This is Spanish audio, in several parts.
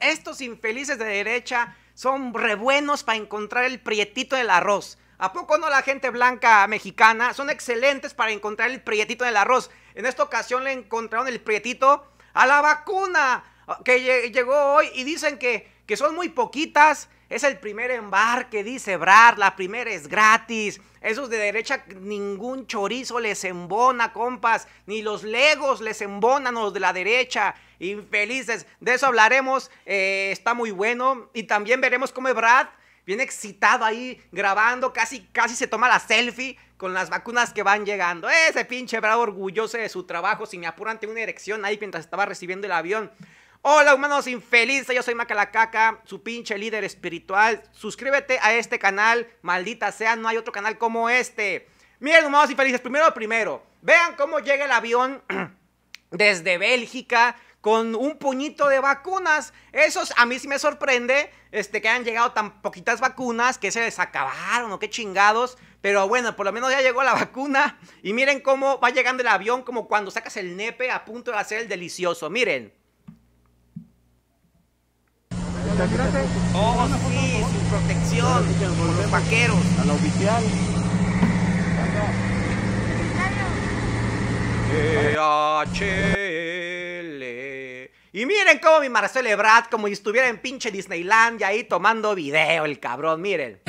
estos, infelices de derecha son re buenos para encontrar el prietito del arroz. ¿A poco no la gente blanca mexicana son excelentes para encontrar el prietito del arroz? En esta ocasión le encontraron el prietito a la vacuna ah, que llegó hoy y dicen que, que son muy poquitas. Es el primer embarque, dice Brad, la primera es gratis. Esos de derecha ningún chorizo les embona, compas. Ni los legos les embonan los de la derecha infelices. De eso hablaremos, eh, está muy bueno. Y también veremos cómo Brad viene excitado ahí grabando, casi, casi se toma la selfie con las vacunas que van llegando. Ese pinche Brad orgulloso de su trabajo, Si me apuran ante una erección ahí mientras estaba recibiendo el avión. Hola humanos infelices, yo soy Macalacaca, su pinche líder espiritual. Suscríbete a este canal, maldita sea, no hay otro canal como este. Miren humanos infelices, primero primero, vean cómo llega el avión desde Bélgica con un puñito de vacunas. Eso a mí sí me sorprende este, que hayan llegado tan poquitas vacunas, que se les acabaron o qué chingados. Pero bueno, por lo menos ya llegó la vacuna. Y miren cómo va llegando el avión, como cuando sacas el nepe a punto de hacer el delicioso. Miren. Oh, sí, sin protección, los vaqueros. A la oficial. Y miren cómo mi Marcelo Ebrard, como si estuviera en pinche Disneyland y ahí tomando video el cabrón, miren.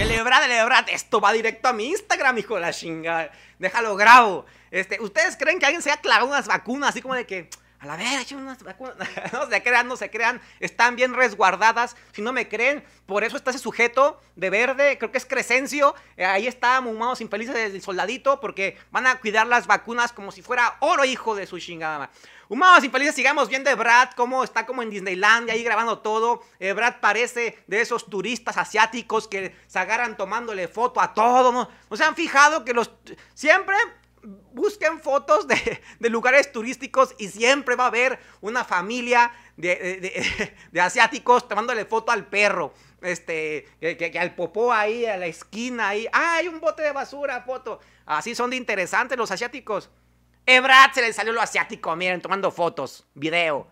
El Ebrard, esto va directo a mi Instagram, hijo de la chinga. Déjalo grabo. Este, ¿ustedes creen que alguien se ha clavado unas vacunas así como de que... A la vez unas vacunas. no se crean, no se crean. Están bien resguardadas. Si no me creen, por eso está ese sujeto de verde, creo que es Crescencio. Eh, ahí está, Humados infelices del soldadito, porque van a cuidar las vacunas como si fuera oro, hijo de su chingada. Humanos infelices, sigamos viendo de Brad, como está como en Disneylandia, ahí grabando todo. Eh, Brad parece de esos turistas asiáticos que se agarran tomándole foto a todo. ¿No se han fijado que los. Siempre busquen fotos de, lugares turísticos y siempre va a haber una familia de, asiáticos tomándole foto al perro. Este, que, al popó ahí, a la esquina ahí. ¡Ah, hay un bote de basura! Foto. Así son de interesantes los asiáticos. Ebrad se le salió lo asiático, miren, tomando fotos, video.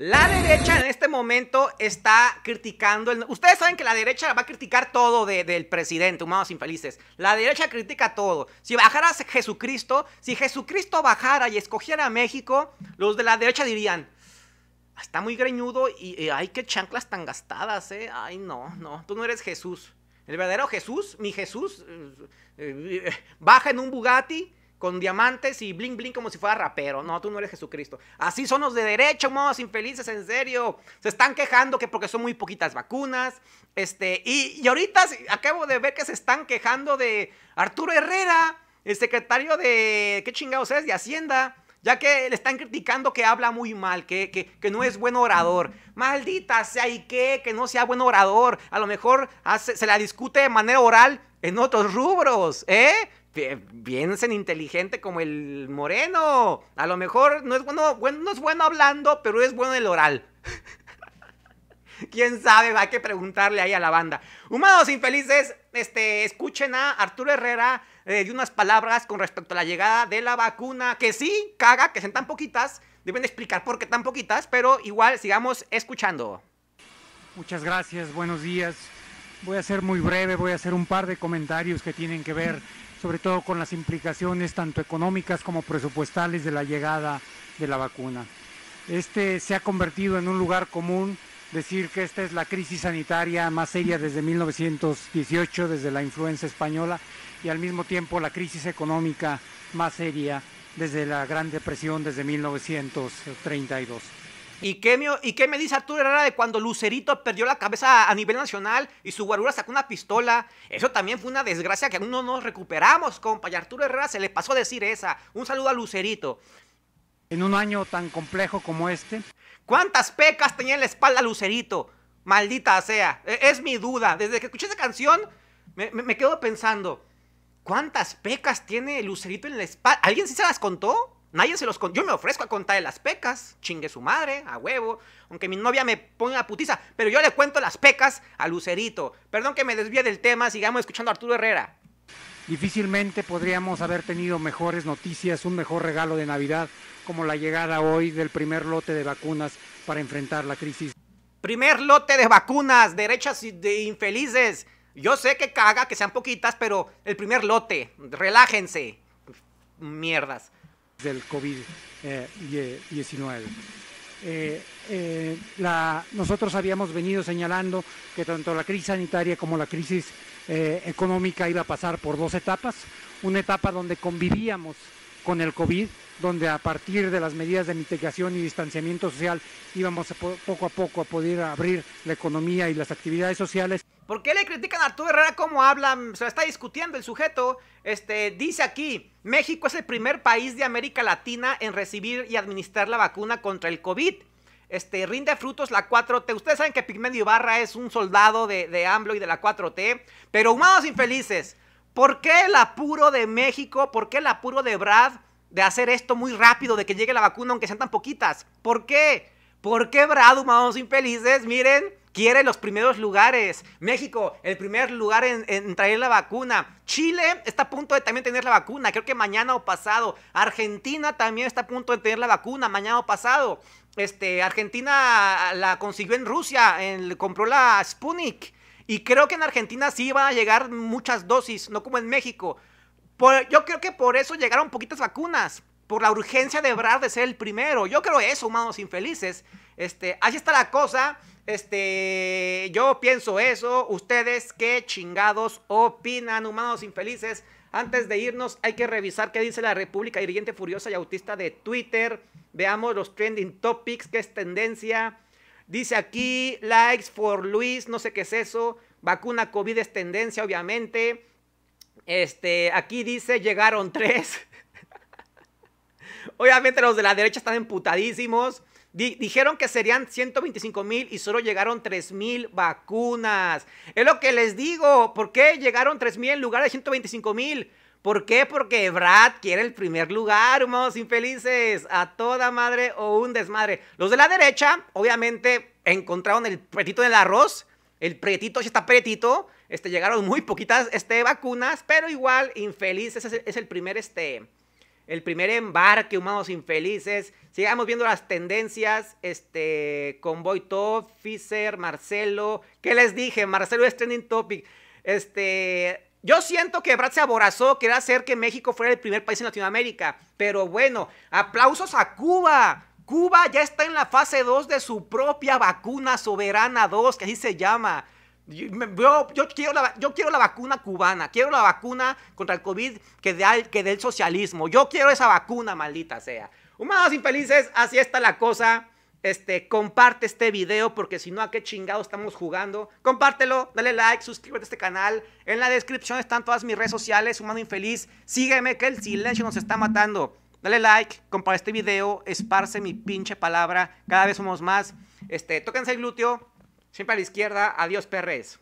La derecha en este momento está criticando. Ustedes saben que la derecha va a criticar todo del presidente, humanos infelices. La derecha critica todo. Si bajara Jesucristo, si Jesucristo bajara y escogiera a México, los de la derecha dirían. Ah, está muy greñudo y, hay que chanclas tan gastadas, ¿eh? Ay, no, no, tú no eres Jesús. El verdadero Jesús, mi Jesús, eh, eh, baja en un Bugatti con diamantes y bling bling como si fuera rapero. No, tú no eres Jesucristo. Así son los de derecho, modos infelices, en serio. Se están quejando que porque son muy poquitas vacunas. Este, y, ahorita acabo de ver que se están quejando de Arturo Herrera, el secretario de. ¿Qué chingados es? De Hacienda. Ya que le están criticando que habla muy mal, que, no es buen orador. Maldita sea y que, que no sea buen orador. A lo mejor se la discute de manera oral en otros rubros, ¿eh? piensen inteligente como el moreno. A lo mejor no es bueno, bueno, no es bueno hablando, pero es bueno el oral. Quién sabe, Va a que preguntarle ahí a la banda. Humanos infelices, este, escuchen a Arturo Herrera eh, de unas palabras con respecto a la llegada de la vacuna, que sí caga, que sean tan poquitas. Deben explicar por qué tan poquitas, pero igual sigamos escuchando. Muchas gracias, buenos días. Voy a ser muy breve, voy a hacer un par de comentarios que tienen que ver sobre todo con las implicaciones tanto económicas como presupuestales de la llegada de la vacuna. Este se ha convertido en un lugar común decir que esta es la crisis sanitaria más seria desde 1918, desde la influenza española, y al mismo tiempo la crisis económica más seria desde la Gran Depresión, desde 1932. ¿Y qué, me, dice Arturo Herrera de cuando Lucerito perdió la cabeza a nivel nacional y su guarura sacó una pistola? Eso también fue una desgracia que aún no nos recuperamos, compa. Y Arturo Herrera se le pasó a decir esa. Un saludo a Lucerito. En un año tan complejo como este. ¿Cuántas pecas tenía en la espalda Lucerito? Maldita sea. E, es mi duda. Desde que escuché esa canción, me, me quedo pensando. ¿Cuántas pecas tiene Lucerito en la espalda? ¿Alguien sí se las contó? Nadie se los Yo me ofrezco a contar de las pecas, chingue su madre, a huevo, aunque mi novia me ponga putiza, pero yo le cuento las pecas a Lucerito. Perdón que me desvíe del tema, sigamos escuchando a Arturo Herrera. Difícilmente podríamos haber tenido mejores noticias, un mejor regalo de Navidad, como la llegada hoy del primer lote de vacunas para enfrentar la crisis. Primer lote de vacunas, derechas de infelices. Yo sé que caga, que sean poquitas, pero el primer lote, relájense, mierdas del COVID-19. Eh, eh, eh, nosotros habíamos venido señalando que tanto la crisis sanitaria como la crisis económica iba a pasar por dos etapas. Una etapa donde convivíamos con el COVID, donde a partir de las medidas de mitigación y distanciamiento social íbamos poco a poco a poder abrir la economía y las actividades sociales. ¿Por qué le critican a Arturo Herrera cómo hablan? Se está discutiendo el sujeto. Este, dice aquí, México es el primer país de América Latina en recibir y administrar la vacuna contra el COVID. Este, rinde frutos la 4T. Ustedes saben que Pigmedio Ibarra es un soldado de, de AMLO y de la 4T. Pero humanos infelices, ¿por qué el apuro de México? ¿Por qué el apuro de Brad de hacer esto muy rápido, de que llegue la vacuna aunque sean tan poquitas? ¿Por qué? ¿Por qué Brad, humanos infelices? Miren quiere los primeros lugares. México, el primer lugar en, traer la vacuna. Chile está a punto de también tener la vacuna, creo que mañana o pasado. Argentina también está a punto de tener la vacuna, mañana o pasado. Este, Argentina ah, la consiguió en Rusia, compró la Sputnik. Y creo que en Argentina sí van a llegar muchas dosis, no como en México. yo creo que por eso llegaron poquitas vacunas por la urgencia de Brad de ser el primero. Yo creo eso, humanos infelices. Este, así está la cosa. Este, yo pienso eso. Ustedes qué chingados opinan, humanos infelices. Antes de irnos, hay que revisar qué dice la República Dirigente Furiosa y Autista de Twitter. Veamos los trending topics, qué es tendencia. Dice aquí, likes for Luis, no sé qué es eso. Vacuna COVID es tendencia, obviamente. Este, aquí dice, llegaron tres. Obviamente los de la derecha están emputadísimos. dijeron que serían 125 mil y solo llegaron 3 mil vacunas. Es lo que les digo. ¿Por qué llegaron 3 mil en lugar de 125 mil? ¿Por qué? Porque Brad quiere el primer lugar, humanos infelices, a toda madre o un desmadre. Los de la derecha, obviamente, encontraron el pretito del arroz, el pretito, si está pretito, este, llegaron muy poquitas este, vacunas, pero igual, infelices, es el, es el primer, este, el primer embarque, humanos infelices. Sigamos viendo las tendencias, este, Convoy Top, Fisher, Marcelo. ¿Qué les dije? Marcelo es trending topic. Este, yo siento que Brad se aborazó, quería hacer que México fuera el primer país en Latinoamérica. Pero bueno, aplausos a Cuba. Cuba ya está en la fase 2 de su propia vacuna soberana 2, que así se llama. Yo, quiero la, vacuna cubana, quiero la vacuna contra el COVID que dé que del socialismo. Yo quiero esa vacuna, maldita sea. Humanos infelices, así está la cosa. Este, comparte este video porque si no, ¿a qué chingado estamos jugando? Compártelo, dale like, suscríbete a este canal. En la descripción están todas mis redes sociales, Humano Infeliz. Sígueme que el silencio nos está matando. Dale like, comparte este video, esparce mi pinche palabra. Cada vez somos más. Este, tóquense el glúteo Siempre a la izquierda. Adiós, Pérez.